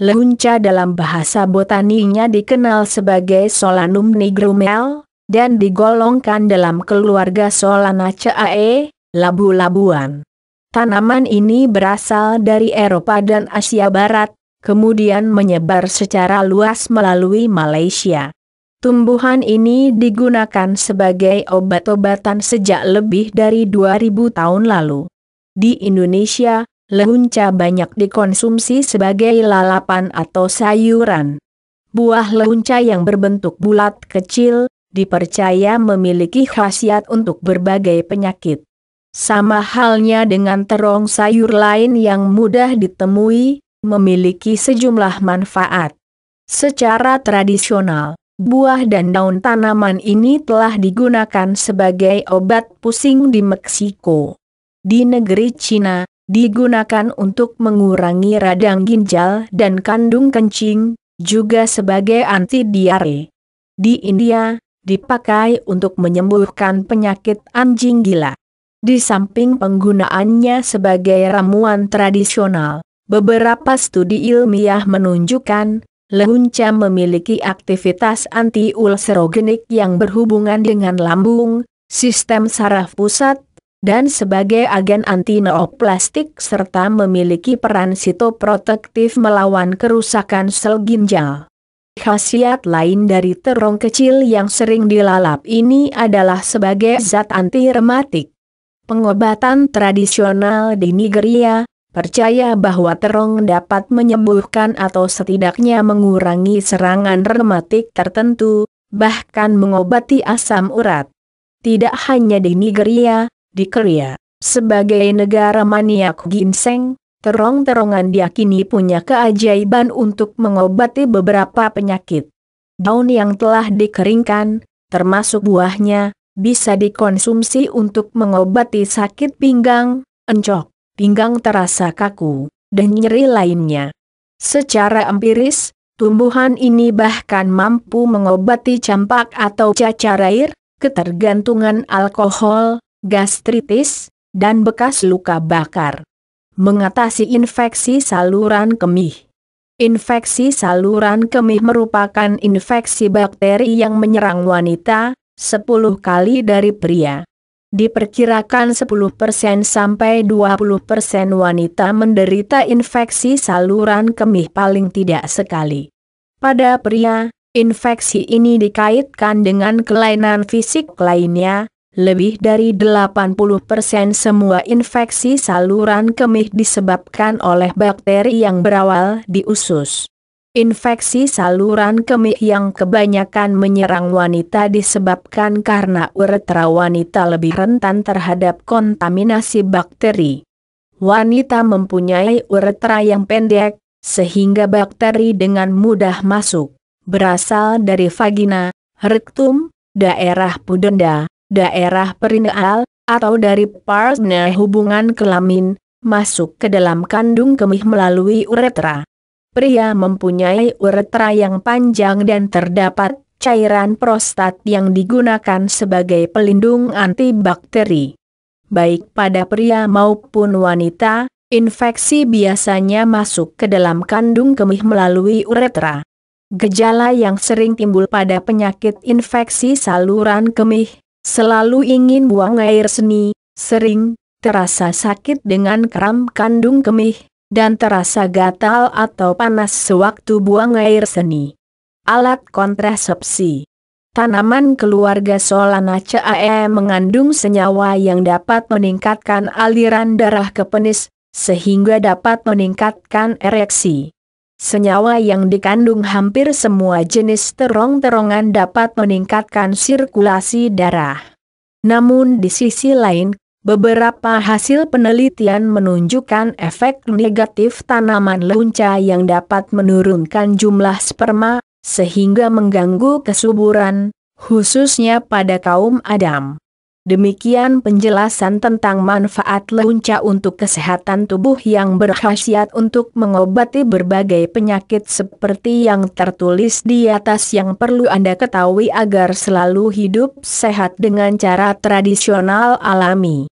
Lehunca dalam bahasa botaninya dikenal sebagai Solanum nigrumel, dan digolongkan dalam keluarga Solanaceae, labu-labuan. Tanaman ini berasal dari Eropa dan Asia Barat, kemudian menyebar secara luas melalui Malaysia. Tumbuhan ini digunakan sebagai obat-obatan sejak lebih dari 2000 tahun lalu. Di Indonesia, lehunca banyak dikonsumsi sebagai lalapan atau sayuran. Buah lehunca yang berbentuk bulat kecil, dipercaya memiliki khasiat untuk berbagai penyakit. Sama halnya dengan terong sayur lain yang mudah ditemui, memiliki sejumlah manfaat. Secara tradisional, buah dan daun tanaman ini telah digunakan sebagai obat pusing di Meksiko. Di negeri Cina, digunakan untuk mengurangi radang ginjal dan kandung kencing, juga sebagai anti diare. Di India, dipakai untuk menyembuhkan penyakit anjing gila. Di samping penggunaannya sebagai ramuan tradisional, beberapa studi ilmiah menunjukkan lehunca memiliki aktivitas anti antiulserogenik yang berhubungan dengan lambung, sistem saraf pusat, dan sebagai agen anti neoplastik serta memiliki peran sitoprotektif melawan kerusakan sel ginjal. Khasiat lain dari terong kecil yang sering dilalap ini adalah sebagai zat anti rematik. Pengobatan tradisional di Nigeria percaya bahwa terong dapat menyembuhkan atau setidaknya mengurangi serangan rematik tertentu, bahkan mengobati asam urat. Tidak hanya di Nigeria, di Korea, sebagai negara maniak ginseng, terong-terongan diakini punya keajaiban untuk mengobati beberapa penyakit. Daun yang telah dikeringkan, termasuk buahnya, bisa dikonsumsi untuk mengobati sakit pinggang, encok, pinggang terasa kaku, dan nyeri lainnya. Secara empiris, tumbuhan ini bahkan mampu mengobati campak atau cacar air, ketergantungan alkohol, gastritis, dan bekas luka bakar. Mengatasi infeksi saluran kemih. Infeksi saluran kemih merupakan infeksi bakteri yang menyerang wanita, 10 kali dari pria. Diperkirakan 10% sampai 20% wanita menderita infeksi saluran kemih paling tidak sekali. Pada pria, infeksi ini dikaitkan dengan kelainan fisik lainnya, lebih dari 80% semua infeksi saluran kemih disebabkan oleh bakteri yang berawal di usus. Infeksi saluran kemih yang kebanyakan menyerang wanita disebabkan karena uretra wanita lebih rentan terhadap kontaminasi bakteri. Wanita mempunyai uretra yang pendek, sehingga bakteri dengan mudah masuk, berasal dari vagina, rektum, daerah pudenda, daerah perineal, atau dari partner hubungan kelamin, masuk ke dalam kandung kemih melalui uretra. Pria mempunyai uretra yang panjang dan terdapat cairan prostat yang digunakan sebagai pelindung antibakteri. Baik pada pria maupun wanita, infeksi biasanya masuk ke dalam kandung kemih melalui uretra. Gejala yang sering timbul pada penyakit infeksi saluran kemih Selalu ingin buang air seni, sering, terasa sakit dengan kram kandung kemih, dan terasa gatal atau panas sewaktu buang air seni. Alat kontrasepsi Tanaman keluarga Solana CAE mengandung senyawa yang dapat meningkatkan aliran darah ke penis, sehingga dapat meningkatkan ereksi. Senyawa yang dikandung hampir semua jenis terong-terongan dapat meningkatkan sirkulasi darah. Namun di sisi lain, beberapa hasil penelitian menunjukkan efek negatif tanaman lunca yang dapat menurunkan jumlah sperma, sehingga mengganggu kesuburan, khususnya pada kaum Adam. Demikian penjelasan tentang manfaat leunca untuk kesehatan tubuh yang berkhasiat untuk mengobati berbagai penyakit seperti yang tertulis di atas yang perlu Anda ketahui agar selalu hidup sehat dengan cara tradisional alami.